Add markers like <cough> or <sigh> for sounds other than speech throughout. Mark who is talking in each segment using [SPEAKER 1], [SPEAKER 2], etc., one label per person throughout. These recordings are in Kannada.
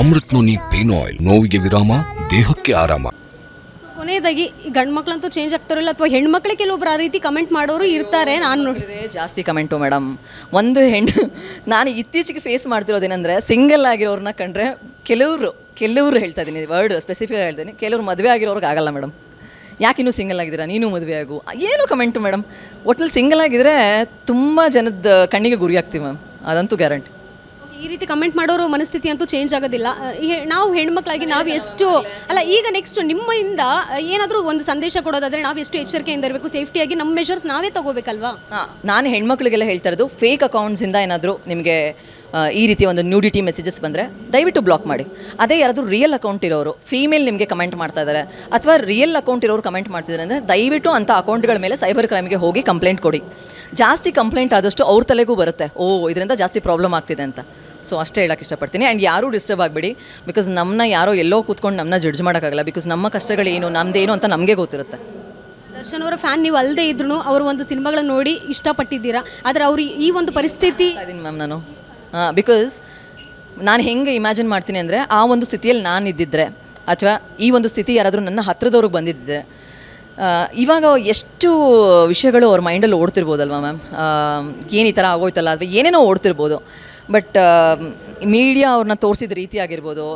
[SPEAKER 1] ಅಮೃತ್ ನೋನಿ ಪೇನ್ ಆಯಿಲ್ ನೋವಿಗೆ ವಿರಾಮ ದೇಹಕ್ಕೆ ಆರಾಮ ಕೊನೆಯದಾಗಿ ಗಂಡು ಮಕ್ಕಳಂತೂ ಚೇಂಜ್ ಆಗ್ತಾರಲ್ಲ ಅಥವಾ ಹೆಣ್ಮಕ್ಳಿಗೆ ಕೆಲವೊಬ್ರು ಆ ರೀತಿ ಕಮೆಂಟ್ ಮಾಡೋರು
[SPEAKER 2] ಇರ್ತಾರೆ ನಾನು ನೋಡಿದೆ ಜಾಸ್ತಿ ಕಮೆಂಟು ಮೇಡಮ್ ಒಂದು ಹೆಣ್ಣು ನಾನು ಇತ್ತೀಚೆಗೆ ಫೇಸ್ ಮಾಡ್ತಿರೋದೇನೆಂದರೆ ಸಿಂಗಲ್ ಆಗಿರೋರನ್ನ ಕಂಡ್ರೆ ಕೆಲವರು ಕೆಲವರು ಹೇಳ್ತಾ ಇದ್ದೀನಿ ವರ್ಡ್ ಸ್ಪೆಸಿಫಿಕಾಗಿ ಹೇಳ್ತೀನಿ ಕೆಲವರು ಮದುವೆ ಆಗಿರೋರ್ಗೆ ಆಗಲ್ಲ ಮೇಡಮ್ ಯಾಕೆ ಇನ್ನೂ ಸಿಂಗಲ್ ಆಗಿದ್ದೀರಾ ನೀನು ಮದುವೆ ಆಗು ಏನು ಕಮೆಂಟು ಮೇಡಮ್ ಒಟ್ನಲ್ಲಿ ಸಿಂಗಲ್ ಆಗಿದ್ದರೆ ತುಂಬ ಜನದ ಕಣ್ಣಿಗೆ ಗುರಿ ಆಗ್ತೀವಿ ಮ್ಯಾಮ್ ಅದಂತೂ ಗ್ಯಾರಂಟಿ
[SPEAKER 1] ಈ ರೀತಿ ಕಮೆಂಟ್ ಮಾಡೋರು ಮನಸ್ಥಿತಿ ಅಂತೂ ಚೇಂಜ್ ಆಗೋದಿಲ್ಲ ನಾವು ಹೆಣ್ಮಕ್ಳಾಗಿ ನಾವು ಎಷ್ಟು ಅಲ್ಲ ಈಗ ನೆಕ್ಸ್ಟ್ ನಿಮ್ಮಿಂದ ಏನಾದರೂ ಒಂದು ಸಂದೇಶ ಕೊಡೋದಾದರೆ ನಾವು ಎಷ್ಟು ಎಚ್ಚರಿಕೆಯಿಂದ ಇರಬೇಕು ಸೇಫ್ಟಿಯಾಗಿ ನಮ್ಮ ಮೆಷರ್ಸ್ ನಾವೇ ತಗೋಬೇಕಲ್ವಾ
[SPEAKER 2] ನಾನು ಹೆಣ್ಮಕ್ಳಿಗೆಲ್ಲ ಹೇಳ್ತಾ ಇರೋದು ಫೇಕ್ ಅಕೌಂಟ್ಸಿಂದ ಏನಾದರೂ ನಿಮಗೆ ಈ ರೀತಿಯ ಒಂದು ನ್ಯೂಡಿಟಿ ಮೆಸೇಜಸ್ ಬಂದರೆ ದಯವಿಟ್ಟು ಬ್ಲಾಕ್ ಮಾಡಿ ಅದೇ ಯಾರಾದರೂ ರಿಯಲ್ ಅಕೌಂಟ್ ಇರೋರು ಫೀಮೇಲ್ ನಿಮಗೆ ಕಮೆಂಟ್ ಮಾಡ್ತಾ ಇದ್ದಾರೆ ಅಥವಾ ರಿಯಲ್ ಅಕೌಂಟ್ ಇರೋರು ಕಮೆಂಟ್ ಮಾಡ್ತಿದ್ದಾರೆ ಅಂದರೆ ದಯವಿಟ್ಟು ಅಂಥ ಅಕೌಂಟ್ಗಳ ಮೇಲೆ ಸೈಬರ್ ಕ್ರೈಮ್ಗೆ ಹೋಗಿ ಕಂಪ್ಲೇಂಟ್ ಕೊಡಿ ಜಾಸ್ತಿ ಕಂಪ್ಲೇಂಟ್ ಆದಷ್ಟು ಅವ್ರ ತಲೆಗೂ ಬರುತ್ತೆ ಓ ಇದರಿಂದ ಜಾಸ್ತಿ ಪ್ರಾಬ್ಲಮ್ ಆಗ್ತಿದೆ ಅಂತ ಸೊ ಅಷ್ಟೇ ಹೇಳಕ್ಕೆ ಇಷ್ಟಪಡ್ತೀನಿ ಆ್ಯಂಡ್ ಯಾರೂ ಡಿಸ್ಟರ್ಬ್ ಆಗಬೇಡಿ ಬಿಕಾಸ್ ನಮ್ಮನ್ನ ಯಾರೋ ಎಲ್ಲೋ ಕೂತ್ಕೊಂಡು ನಮ್ಮನ್ನ ಜಡ್ಜ್ ಮಾಡೋಕ್ಕಾಗಲ್ಲ ಬಿಕಾಸ್ ನಮ್ಮ ಕಷ್ಟಗಳೇನು ನಮ್ಮದೇನು ಅಂತ ನಮಗೆ ಗೊತ್ತಿರುತ್ತೆ
[SPEAKER 1] ದರ್ಶನ್ ಅವರ ಫ್ಯಾನ್ ನೀವು ಅಲ್ಲದೆ ಇದ್ರು ಅವರು ಒಂದು ಸಿನಿಮಾಗಳನ್ನ
[SPEAKER 2] ನೋಡಿ ಇಷ್ಟಪಟ್ಟಿದ್ದೀರಾ ಆದರೆ ಅವರು ಈ ಒಂದು ಪರಿಸ್ಥಿತಿ ಮ್ಯಾಮ್ ನಾನು ಬಿಕಾಸ್ ನಾನು ಹೆಂಗೆ ಇಮ್ಯಾಜಿನ್ ಮಾಡ್ತೀನಿ ಅಂದರೆ ಆ ಒಂದು ಸ್ಥಿತಿಯಲ್ಲಿ ನಾನು ಇದ್ದಿದ್ದರೆ ಅಥವಾ ಈ ಒಂದು ಸ್ಥಿತಿ ಯಾರಾದರೂ ನನ್ನ ಹತ್ತಿರದವ್ರಿಗೆ ಬಂದಿದ್ದರೆ ಇವಾಗ ಎಷ್ಟು ವಿಷಯಗಳು ಅವ್ರ ಮೈಂಡಲ್ಲಿ ಓಡ್ತಿರ್ಬೋದಲ್ವ ಮ್ಯಾಮ್ ಏನು ಈ ಥರ ಆಗೋಯ್ತಲ್ಲ ಅಥವಾ ಏನೇನೋ ಓಡ್ತಿರ್ಬೋದು ಬಟ್ ಮೀಡಿಯಾ ಅವ್ರನ್ನ ತೋರಿಸಿದ ರೀತಿ ಆಗಿರ್ಬೋದು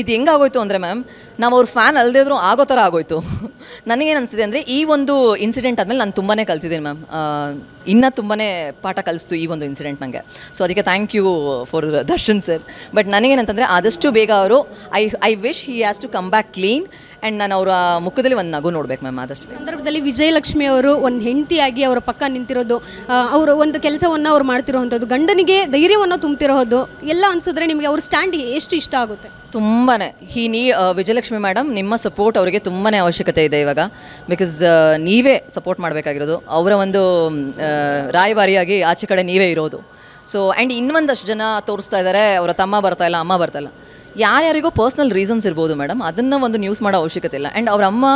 [SPEAKER 2] ಇದು ಹೆಂಗಾಗೋಯ್ತು ಅಂದರೆ ಮ್ಯಾಮ್ ನಾವು ಅವ್ರ ಫ್ಯಾನ್ ಅಲ್ಲದೇದ್ರು ಆಗೋ ಥರ ಆಗೋಯ್ತು <laughs> ನನಗೇನು ಅನಿಸಿದೆ ಅಂದರೆ ಈ ಒಂದು ಇನ್ಸಿಡೆಂಟ್ ಆದಮೇಲೆ ನಾನು ತುಂಬಾ ಕಲ್ತಿದ್ದೀನಿ ಮ್ಯಾಮ್ ಇನ್ನೂ ತುಂಬಾ ಪಾಠ ಕಲಿಸ್ತು ಈ ಒಂದು ಇನ್ಸಿಡೆಂಟ್ ನನಗೆ ಸೊ ಅದಕ್ಕೆ thank you for Darshan sir but ನನಗೇನಂತಂದರೆ ಆದಷ್ಟು ಬೇಗ ಅವರು I I wish he has to come back clean and ನಾನು ಅವರ ಮುಖದಲ್ಲಿ ಒಂದು ನಗು ನೋಡ್ಬೇಕು ಮ್ಯಾಮ್ ಆದಷ್ಟು ಸಂದರ್ಭದಲ್ಲಿ ವಿಜಯಲಕ್ಷ್ಮಿ ಅವರು ಒಂದು ಹೆಂಡತಿಯಾಗಿ ಅವರ
[SPEAKER 1] ಪಕ್ಕ ನಿಂತಿರೋದು ಅವರು ಒಂದು ಕೆಲಸವನ್ನು ಅವ್ರು ಮಾಡ್ತಿರೋವಂಥದ್ದು ಗಂಡನಿಗೆ ಧೈರ್ಯವನ್ನು ತುಂಬತಿರೋದು ಎಲ್ಲ ಅನಿಸಿದ್ರೆ ನಿಮಗೆ ಅವ್ರ ಸ್ಟ್ಯಾಂಡ್ ಎಷ್ಟು ಇಷ್ಟ ಆಗುತ್ತೆ ತುಂಬಾ
[SPEAKER 2] ಈ ನೀ ವಿಜಯಲಕ್ಷ್ಮಿ ಮೇಡಮ್ ನಿಮ್ಮ ಸಪೋರ್ಟ್ ಅವರಿಗೆ ತುಂಬಾ ಅವಶ್ಯಕತೆ ಇದೆ ಇವಾಗ ಬಿಕಾಸ್ ನೀವೇ ಸಪೋರ್ಟ್ ಮಾಡಬೇಕಾಗಿರೋದು ಅವರ ಒಂದು ರಾಯಭಾರಿಯಾಗಿ ಆಚೆ ಕಡೆ ನೀವೇ ಇರೋದು ಸೊ ಆ್ಯಂಡ್ ಇನ್ನೊಂದಷ್ಟು ಜನ ತೋರಿಸ್ತಾ ಇದ್ದಾರೆ ಅವರ ತಮ್ಮ ಬರ್ತಾಯಿಲ್ಲ ಅಮ್ಮ ಬರ್ತಾಯಿಲ್ಲ ಯಾರ್ಯಾರಿಗೋ ಪರ್ಸ್ನಲ್ ರೀಸನ್ಸ್ ಇರ್ಬೋದು ಮೇಡಮ್ ಅದನ್ನು ಒಂದು ನ್ಯೂಸ್ ಮಾಡೋ ಅವಶ್ಯಕತೆ ಇಲ್ಲ ಆ್ಯಂಡ್ ಅವರ ಅಮ್ಮ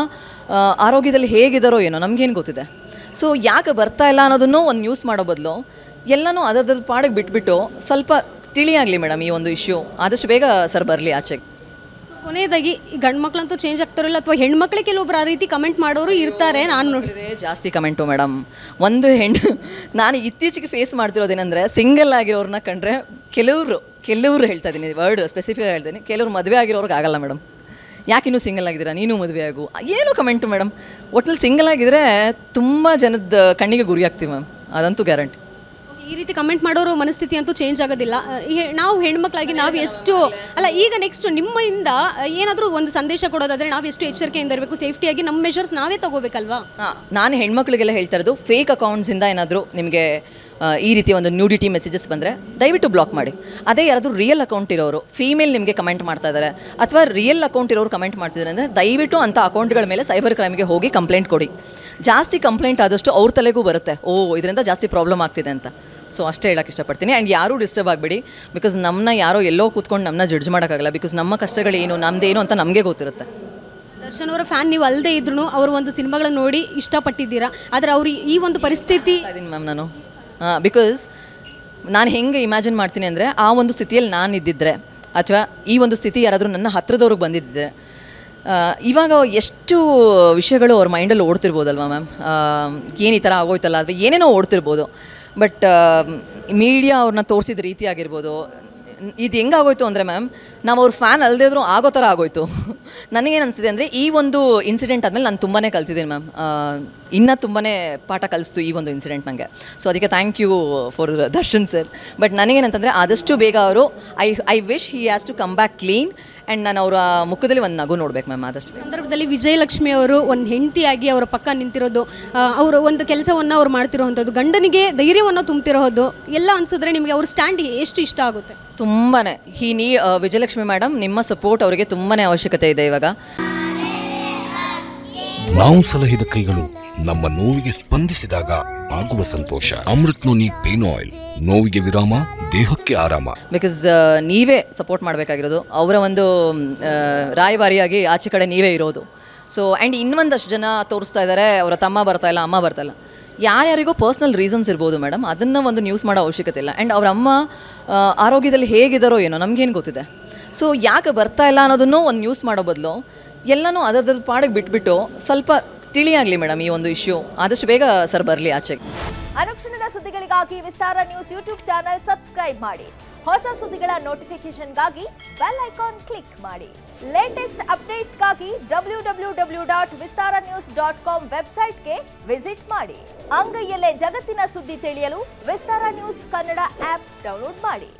[SPEAKER 2] ಆರೋಗ್ಯದಲ್ಲಿ ಹೇಗಿದ್ದಾರೋ ಏನೋ ನಮಗೇನು ಗೊತ್ತಿದೆ ಸೊ ಯಾಕೆ ಬರ್ತಾ ಇಲ್ಲ ಅನ್ನೋದನ್ನು ಒಂದು ನ್ಯೂಸ್ ಮಾಡೋ ಬದಲು ಎಲ್ಲನೂ ಅದರದ್ದು ಪಾಡಿಗೆ ಬಿಟ್ಬಿಟ್ಟು ಸ್ವಲ್ಪ ತಿಳಿಯಾಗಲಿ ಮೇಡಮ್ ಈ ಒಂದು ಇಶ್ಯೂ ಆದಷ್ಟು ಬೇಗ ಸರ್ ಬರಲಿ ಆಚೆಗೆ
[SPEAKER 1] ಕೊನೆಯದಾಗಿ ಗಂಡು ಮಕ್ಕಳಂತೂ ಚೇಂಜ್ ಆಗ್ತಾರಲ್ಲ ಅಥವಾ ಹೆಣ್ಮಕ್ಳಿಗೆ ಕೆಲವೊಬ್ಬರು ಆ ರೀತಿ ಕಮೆಂಟ್ ಮಾಡೋರು ಇರ್ತಾರೆ ನಾನು ನೋಡಿದೆ
[SPEAKER 2] ಜಾಸ್ತಿ ಕಮೆಂಟು ಮೇಡಮ್ ಒಂದು ಹೆಣ್ಣು ನಾನು ಇತ್ತೀಚೆಗೆ ಫೇಸ್ ಮಾಡ್ತಿರೋದೇನೆಂದರೆ ಸಿಂಗಲ್ ಆಗಿರೋರನ್ನ ಕಂಡ್ರೆ ಕೆಲವರು ಕೆಲವರು ಹೇಳ್ತಾ ಇದ್ದೀನಿ ವರ್ಡ್ ಸ್ಪೆಸಿಫಿಕ್ ಹೇಳ್ತೀನಿ ಕೆಲವರು ಮದುವೆ ಆಗಿರೋರ್ಗೆ ಆಗಲ್ಲ ಮೇಡಮ್ ಯಾಕೆ ಇನ್ನೂ ಸಿಂಗಲ್ ಆಗಿದ್ದೀರಾ ನೀನು ಮದುವೆ ಆಗು ಏನು ಕಮೆಂಟು ಮೇಡಮ್ ಒಟ್ನಲ್ಲಿ ಸಿಂಗಲ್ ಆಗಿದ್ರೆ ತುಂಬ ಜನದ ಕಣ್ಣಿಗೆ ಗುರಿ ಆಗ್ತೀವಿ ಮ್ಯಾಮ್ ಅದಂತೂ ಗ್ಯಾರಂಟಿ
[SPEAKER 1] ಈ ರೀತಿ ಕಮೆಂಟ್ ಮಾಡೋರು ಮನಸ್ಥಿತಿ ಅಂತೂ ಚೇಂಜ್ ಆಗೋದಿಲ್ಲ ನಾವು ಹೆಣ್ಮಕ್ಳಾಗಿ ನಾವು ಎಷ್ಟು ಅಲ್ಲ ಈಗ ನೆಕ್ಸ್ಟ್ ನಿಮ್ಮಿಂದ ಏನಾದರೂ ಒಂದು ಸಂದೇಶ ಕೊಡೋದಾದರೆ ನಾವು ಎಷ್ಟು ಎಚ್ಚರಿಕೆಯಿಂದ ಇರಬೇಕು ಸೇಫ್ಟಿಯಾಗಿ ನಮ್ಮ ಮೆಷರ್ಸ್ ನಾವೇ ತಗೋಬೇಕಲ್ವಾ
[SPEAKER 2] ನಾನು ಹೆಣ್ಮಕ್ಳಿಗೆಲ್ಲ ಹೇಳ್ತಾ ಇರೋದು ಫೇಕ್ ಅಕೌಂಟ್ಸಿಂದ ಏನಾದರೂ ನಿಮಗೆ ಈ ರೀತಿ ಒಂದು ನ್ಯೂಡಿಟಿ ಮೆಸೇಜಸ್ ಬಂದರೆ ದಯವಿಟ್ಟು ಬ್ಲಾಕ್ ಮಾಡಿ ಅದೇ ಯಾರಾದರೂ ರಿಯಲ್ ಅಕೌಂಟ್ ಇರೋರು ಫೀಮೇಲ್ ನಿಮಗೆ ಕಮೆಂಟ್ ಮಾಡ್ತಾ ಇದ್ದಾರೆ ಅಥವಾ ರಿಯಲ್ ಅಕೌಂಟ್ ಇರೋರು ಕಮೆಂಟ್ ಮಾಡ್ತಿದ್ದಾರೆ ಅಂದರೆ ದಯವಿಟ್ಟು ಅಂಥ ಅಕೌಂಟ್ಗಳ ಮೇಲೆ ಸೈಬರ್ ಕ್ರೈಮ್ಗೆ ಹೋಗಿ ಕಂಪ್ಲೇಂಟ್ ಕೊಡಿ ಜಾಸ್ತಿ ಕಂಪ್ಲೇಂಟ್ ಆದಷ್ಟು ಅವ್ರ ತಲೆಗೂ ಬರುತ್ತೆ ಓ ಇದರಿಂದ ಜಾಸ್ತಿ ಪ್ರಾಬ್ಲಮ್ ಆಗ್ತಿದೆ ಅಂತ ಸೊ ಅಷ್ಟೇ ಹೇಳಕ್ಕೆ ಇಷ್ಟಪಡ್ತೀನಿ ಆ್ಯಂಡ್ ಯಾರೂ ಡಿಸ್ಟರ್ಬ್ ಆಗಬೇಡಿ ಬಿಕಾಸ್ ನಮ್ಮನ್ನ ಯಾರೋ ಎಲ್ಲೋ ಕೂತ್ಕೊಂಡು ನಮ್ಮನ್ನ ಜಡ್ಜ್ ಮಾಡೋಕ್ಕಾಗಲ್ಲ ಬಿಕಾಸ್ ನಮ್ಮ ಕಷ್ಟಗಳೇನು ನಮ್ಮದೇನು ಅಂತ ನಮಗೆ ಗೊತ್ತಿರುತ್ತೆ
[SPEAKER 1] ದರ್ಶನ್ ಅವರ ಫ್ಯಾನ್ ನೀವು ಅಲ್ಲದೆ ಇದ್ರು ಅವರು ಒಂದು ಸಿನಿಮಾಗಳನ್ನ ನೋಡಿ ಇಷ್ಟಪಟ್ಟಿದ್ದೀರಾ ಆದರೆ ಅವರು ಈ ಒಂದು ಪರಿಸ್ಥಿತಿ
[SPEAKER 2] ಅದೀನಿ ಮ್ಯಾಮ್ ನಾನು ಬಿಕಾಸ್ ನಾನು ಹೆಂಗೆ ಇಮ್ಯಾಜಿನ್ ಮಾಡ್ತೀನಿ ಅಂದರೆ ಆ ಒಂದು ಸ್ಥಿತಿಯಲ್ಲಿ ನಾನು ಇದ್ದಿದ್ದರೆ ಅಥವಾ ಈ ಒಂದು ಸ್ಥಿತಿ ಯಾರಾದರೂ ನನ್ನ ಹತ್ತಿರದವ್ರಿಗೆ ಬಂದಿದ್ದರೆ ಇವಾಗ ಎಷ್ಟು ವಿಷಯಗಳು ಅವ್ರ ಮೈಂಡಲ್ಲಿ ಓಡ್ತಿರ್ಬೋದಲ್ವ ಮ್ಯಾಮ್ ಏನು ಈ ಥರ ಆಗೋಯ್ತಲ್ಲ ಅಥವಾ ಏನೇನೋ ಓಡ್ತಿರ್ಬೋದು ಬಟ್ ಮೀಡಿಯಾ uh, ಅವ್ರನ್ನ ತೋರಿಸಿದ ರೀತಿ ಆಗಿರ್ಬೋದು ಇದು ಹೆಂಗಾಗೋಯ್ತು ಅಂದರೆ ಮ್ಯಾಮ್ ನಾವು ಅವ್ರ ಫ್ಯಾನ್ ಅಲ್ಲದೇದ್ರು ಆಗೋ ಥರ ಆಗೋಯ್ತು <laughs> ನನಗೇನು ಅನಿಸಿದೆ ಅಂದರೆ ಈ ಒಂದು ಇನ್ಸಿಡೆಂಟ್ ಆದಮೇಲೆ ನಾನು ತುಂಬಾ ಕಲ್ತಿದ್ದೀನಿ ಮ್ಯಾಮ್ ಇನ್ನೂ ತುಂಬಾ ಪಾಠ ಕಲಿಸ್ತು ಈ ಒಂದು ಇನ್ಸಿಡೆಂಟ್ ನನಗೆ ಸೊ ಅದಕ್ಕೆ thank you for Darshan sir but ನನಗೇನಂತಂದರೆ ಆದಷ್ಟು ಬೇಗ ಅವರು I I wish he has to come back clean and ನಾನು ಅವರ ಮುಖದಲ್ಲಿ ಒಂದು ನಗು ನೋಡ್ಬೇಕು ಮ್ಯಾಮ್ ಆದಷ್ಟು
[SPEAKER 1] ಸಂದರ್ಭದಲ್ಲಿ ವಿಜಯಲಕ್ಷ್ಮಿ ಅವರು ಒಂದು ಹೆಂಡತಿಯಾಗಿ ಅವರ ಪಕ್ಕ ನಿಂತಿರೋದು ಅವರು ಒಂದು ಕೆಲಸವನ್ನು ಅವ್ರು ಮಾಡ್ತಿರೋವಂಥದ್ದು ಗಂಡನಿಗೆ ಧೈರ್ಯವನ್ನು ತುಂಬ್ತಿರೋದು ಎಲ್ಲ ಅನಿಸಿದ್ರೆ ನಿಮಗೆ ಅವ್ರ ಸ್ಟ್ಯಾಂಡ್ ಎಷ್ಟು ಇಷ್ಟ ಆಗುತ್ತೆ
[SPEAKER 2] ತುಂಬಾ ಈ ನೀ ವಿಜಯಲಕ್ಷ್ಮಿ ಮೇಡಮ್ ನಿಮ್ಮ ಸಪೋರ್ಟ್ ಅವರಿಗೆ ತುಂಬಾ ಅವಶ್ಯಕತೆ ಇದೆ ಇವಾಗ
[SPEAKER 1] ನಾವು ಸಲಹಿದ ಕೈಗಳು ನಮ್ಮ ನೋವಿಗೆ ಸ್ಪಂದಿಸಿದಾಗ ಆಗುವ ಸಂತೋಷ ಅಮೃತ್ ನೋನಿ ಪೇನ್ ಆಯಿಲ್ ನೋವಿಗೆ ವಿರಾಮ ದೇಹಕ್ಕೆ ಆರಾಮ
[SPEAKER 2] ಬಿಕಾಸ್ uh, ನೀವೇ ಸಪೋರ್ಟ್ ಮಾಡಬೇಕಾಗಿರೋದು ಅವರ ಒಂದು ರಾಯಭಾರಿಯಾಗಿ ಆಚೆ ಕಡೆ ನೀವೇ ಇರೋದು ಸೊ ಆ್ಯಂಡ್ ಇನ್ನೊಂದಷ್ಟು ಜನ ತೋರಿಸ್ತಾ ಇದ್ದಾರೆ ಅವರ ತಮ್ಮ ಬರ್ತಾ ಇಲ್ಲ ಅಮ್ಮ ಬರ್ತಾ ಇಲ್ಲ ಯಾರ್ಯಾರಿಗೋ ಪರ್ಸ್ನಲ್ ರೀಸನ್ಸ್ ಇರ್ಬೋದು ಮೇಡಮ್ ಅದನ್ನು ಒಂದು ನ್ಯೂಸ್ ಮಾಡೋ ಅವಶ್ಯಕತೆ ಇಲ್ಲ ಆ್ಯಂಡ್ ಅವರ ಅಮ್ಮ ಆರೋಗ್ಯದಲ್ಲಿ ಹೇಗಿದ್ದಾರೋ ಏನೋ ನಮಗೇನು ಗೊತ್ತಿದೆ ಸೊ ಯಾಕೆ ಬರ್ತಾ ಇಲ್ಲ ಅನ್ನೋದನ್ನು ಒಂದು ನ್ಯೂಸ್ ಮಾಡೋ ಬದಲು ಎಲ್ಲನೂ ಅದರದ್ದು ಪಾಡಿಗೆ ಬಿಟ್ಬಿಟ್ಟು ಸ್ವಲ್ಪ ತಿಳಿಯಾಗಲಿ ಮೇಡಮ್ ಈ ಒಂದು ಇಶ್ಯೂ ಆದಷ್ಟು ಬೇಗ ಸರ್ ಬರಲಿ ಆಚೆಗೆ
[SPEAKER 1] ಅರಕ್ಷಣದ ಸುದ್ದಿಗಳಿಗಾಗಿ Vistara news YouTube channel subscribe ಮಾಡಿ ಹೊಸ ಸುದ್ದಿಗಳ ನೋಟಿಫಿಕೇಶನ್ಗಾಗಿ ಬೆಲ್ ಐಕಾನ್ ಕ್ಲಿಕ್ ಮಾಡಿ ಲೇಟೆಸ್ಟ್ ಅಪ್ಡೇಟ್ಸ್ಗಾಗಿ W W W dot Vistara news dot com ವೆಬ್ಸೈಟ್ಗೆ ವಿಸಿಟ್ ಮಾಡಿ ಅಂಗೈಯಲ್ಲೇ ಜಗತ್ತಿನ ಸುದ್ದಿ ತಿಳಿಯಲು Vistara news Kannada app download ಮಾಡಿ